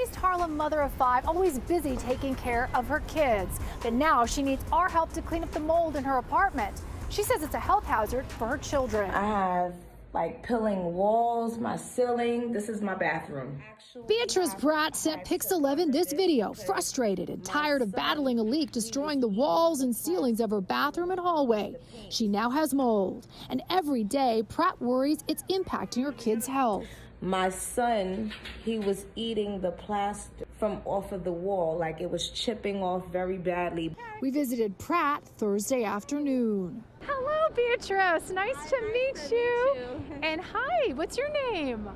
East Harlem mother of five, always busy taking care of her kids. But now she needs our help to clean up the mold in her apartment. She says it's a health hazard for her children. I have like peeling walls, my ceiling. This is my bathroom. Beatrice Pratt sent Pix11 this video, frustrated and tired of battling a leak destroying the walls and ceilings of her bathroom and hallway. She now has mold, and every day Pratt worries it's impacting her kids' health my son, he was eating the plaster from off of the wall, like it was chipping off very badly. We visited Pratt Thursday afternoon. Hello, Beatrice. Nice, hi, to, nice meet to meet you. you. and hi, what's your name?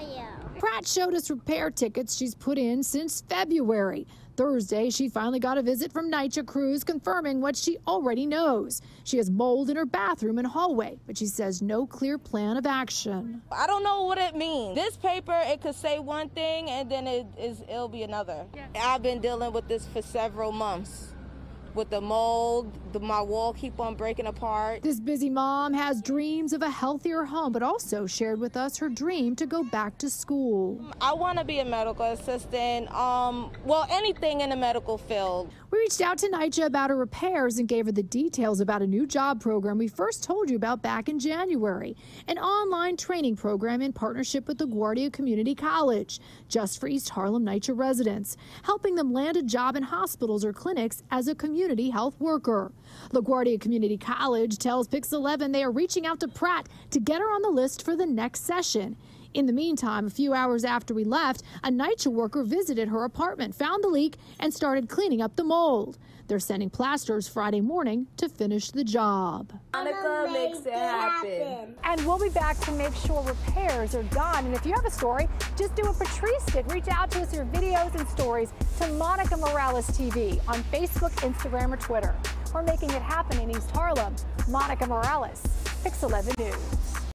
you. Pratt showed us repair tickets she's put in since February. Thursday, she finally got a visit from NYCHA crews confirming what she already knows. She has mold in her bathroom and hallway, but she says no clear plan of action. I don't know what it means. This paper, it could say one thing and then it is, it'll be another. Yeah. I've been dealing with this for several months with the mold. The, my wall keep on breaking apart. This busy mom has dreams of a healthier home, but also shared with us her dream to go back to school. I want to be a medical assistant. Um, well, anything in the medical field reached out to Nyjah about her repairs and gave her the details about a new job program we first told you about back in January, an online training program in partnership with LaGuardia Community College, just for East Harlem NYCHA residents, helping them land a job in hospitals or clinics as a community health worker. LaGuardia Community College tells Pix 11 they are reaching out to Pratt to get her on the list for the next session. In the meantime, a few hours after we left, a NYCHA worker visited her apartment, found the leak, and started cleaning up the mold. They're sending plasters Friday morning to finish the job. Monica makes it happen. And we'll be back to make sure repairs are done. And if you have a story, just do what Patrice did. Reach out to us your videos and stories to Monica Morales TV on Facebook, Instagram, or Twitter. We're making it happen in East Harlem. Monica Morales, 611 11 News.